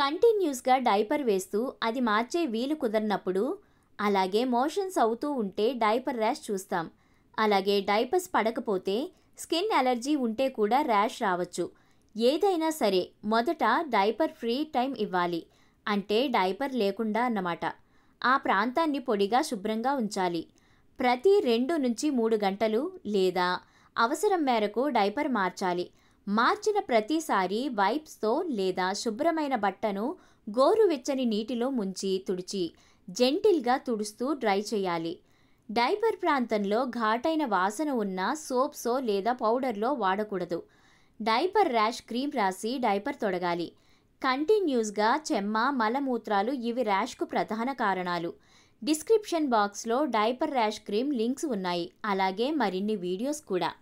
కంటిన్యూస్గా డైపర్ వేస్తూ అది మార్చే వీలు కుదరినప్పుడు అలాగే మోషన్స్ అవుతూ ఉంటే డైపర్ ర్యాష్ చూస్తాం అలాగే డైపర్స్ పడకపోతే స్కిన్ అలర్జీ ఉంటే కూడా ర్యాష్ రావచ్చు ఏదైనా సరే మొదట డైపర్ ఫ్రీ టైం ఇవ్వాలి అంటే డైపర్ లేకుండా అన్నమాట ఆ ప్రాంతాన్ని పొడిగా శుభ్రంగా ఉంచాలి ప్రతి రెండు నుంచి మూడు గంటలు లేదా అవసరం మేరకు డైపర్ మార్చాలి మార్చిన ప్రతిసారి వైప్స్తో లేదా శుభ్రమైన బట్టను గోరువెచ్చని నీటిలో ముంచి తుడిచి జెంటిల్గా తుడుస్తూ డ్రై చేయాలి డైపర్ ప్రాంతంలో ఘాటైన వాసన ఉన్న సోప్సో లేదా పౌడర్లో వాడకూడదు డైపర్ ర్యాష్ క్రీమ్ రాసి డైపర్ తొడగాలి కంటిన్యూస్గా చెమ్మ మలమూత్రాలు ఇవి ర్యాష్కు ప్రధాన కారణాలు డిస్క్రిప్షన్ బాక్స్లో డైపర్ ర్యాష్ క్రీమ్ లింక్స్ ఉన్నాయి అలాగే మరిన్ని వీడియోస్ కూడా